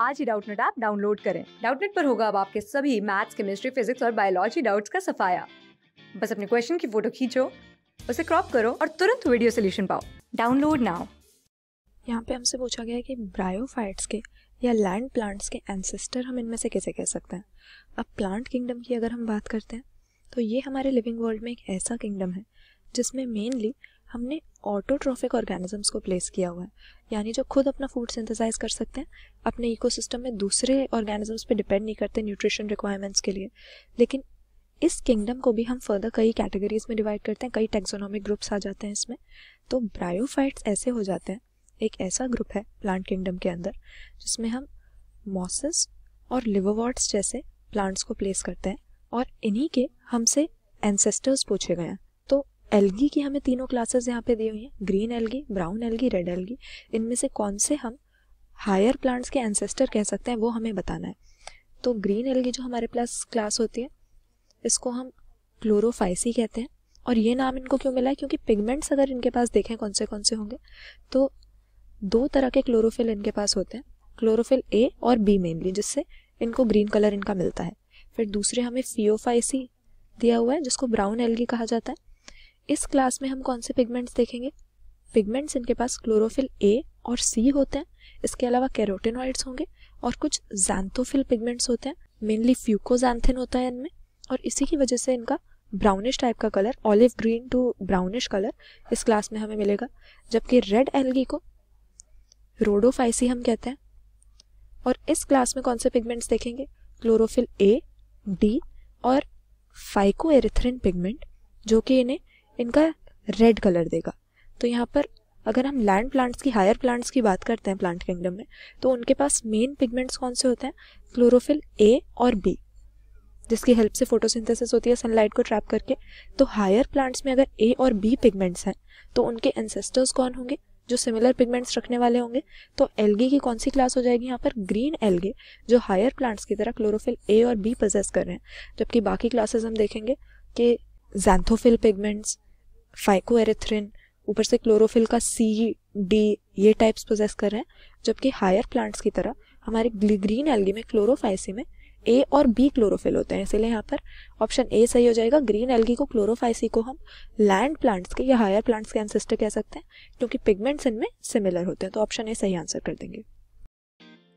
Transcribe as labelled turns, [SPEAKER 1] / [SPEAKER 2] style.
[SPEAKER 1] आज ही Doubtnut app download करें डाउटनेट पर होगा अब आपके सभी मैथ्स केमिस्ट्री फिजिक्स और बायोलॉजी डाउट्स का सफाया बस अपने क्वेश्चन की फोटो खींचो उसे क्रॉप करो और तुरंत वीडियो सोल्यूशन पाओ डाउनलोड नाउ यहाँ पे हमसे पूछा गया है कि ब्रायोफाइट्स के या
[SPEAKER 2] लैंड प्लांट्स के एंसेस्टर हम इनमें से कैसे कह सकते हैं अब प्लांट किंगडम की अगर हम बात करते हैं तो ये हमारे लिविंग वर्ल्ड में एक ऐसा किंगडम है जिसमें मेनली हमने ऑटोट्रॉफिक ऑर्गेनिजम्स को प्लेस किया हुआ है यानी जो खुद अपना फूड सिंथेसाइज कर सकते हैं अपने इकोसिस्टम में दूसरे ऑर्गेनिजम्स पे डिपेंड नहीं करते न्यूट्रिशन रिक्वायरमेंट्स के लिए लेकिन इस किंगडम को भी हम फर्दर कई कैटेगरीज में डिवाइड करते हैं कई टेक्सोनॉमिक ग्रुप्स आ जाते हैं इसमें तो ब्रायोफाइट्स ऐसे हो जाते हैं एक ऐसा ग्रुप है प्लांट किंगडम के अंदर जिसमें हम मॉसेस और लिवरवॉट्स जैसे प्लांट्स को प्लेस करते हैं और इन्हीं के हमसे एंसेस्टर्स पूछे गए हैं एलगी की हमें तीनों क्लासेस यहाँ पे दी हुई हैं green algae brown algae red algae इनमें से कौन से हम हायर प्लांट्स के एंसेस्टर कह सकते हैं वो हमें बताना है तो ग्रीन एलगी जो हमारे पास क्लास होती है इसको हम क्लोरोफाइसी कहते हैं और ये नाम इनको क्यों मिला है क्योंकि पिगमेंट्स अगर इनके पास देखें कौन से कौन से होंगे तो दो तरह के क्लोरोफिल इनके पास होते हैं क्लोरोफिल ए और बी मेनली जिससे इनको ग्रीन कलर इनका मिलता है फिर दूसरे हमें फियोफाइसी दिया हुआ है जिसको ब्राउन एलगी कहा जाता है इस क्लास में हम कौन से पिगमेंट्स देखेंगे पिगमेंट्स इनके पास क्लोरोफिल ए और सी होते हैं इसके अलावा कैरोटेनॉइड्स होंगे और कुछ जैंथोफिल पिगमेंट्स होते हैं मेनली फ्यूकोजैंथिन होता है इनमें और इसी की वजह से इनका ब्राउनिश टाइप का colour olive green to brownish colour इस क्लास में हमें मिलेगा जबकि रेड एलगी को रोडोफाइसी हम कहते हैं और इस क्लास में कौन से पिगमेंट्स देखेंगे क्लोरोफिल ए डी और फाइको पिगमेंट जो कि इन्हें इनका रेड कलर देगा तो यहाँ पर अगर हम लैंड प्लांट्स की हायर प्लांट्स की बात करते हैं प्लांट किंगडम में तो उनके पास मेन पिगमेंट्स कौन से होते हैं क्लोरोफिल ए और बी जिसकी हेल्प से फोटोसिंथेसिस होती है सनलाइट को ट्रैप करके तो हायर प्लांट्स में अगर ए और बी पिगमेंट्स हैं तो उनके एंसेस्टर्स कौन होंगे जो सिमिलर पिगमेंट्स रखने वाले होंगे तो एलगे की कौन सी क्लास हो जाएगी यहाँ पर ग्रीन एल्गे जो हायर प्लांट्स की तरह क्लोरोफिल ए और बी प्रोजेस कर रहे हैं जबकि बाकी क्लासेस हम देखेंगे कि जैंथोफिल पिगमेंट्स फाइको एरेथ्रिन ऊपर से क्लोरोफिल का सी डी ये टाइप्स प्रोजेस कर रहे हैं जबकि हायर प्लांट्स की तरह हमारे ग्रीन एल्गी में क्लोरोफाइसी में ए और बी क्लोरोफिल होते हैं इसलिए यहाँ पर ऑप्शन ए सही हो जाएगा ग्रीन एल्गी को क्लोरोफाइसी को हम लैंड प्लांट्स के या हायर प्लांट्स के एंसेस्टर कह सकते हैं क्योंकि पिगमेंट्स इनमें सिमिलर होते हैं तो ऑप्शन ए सही आंसर कर देंगे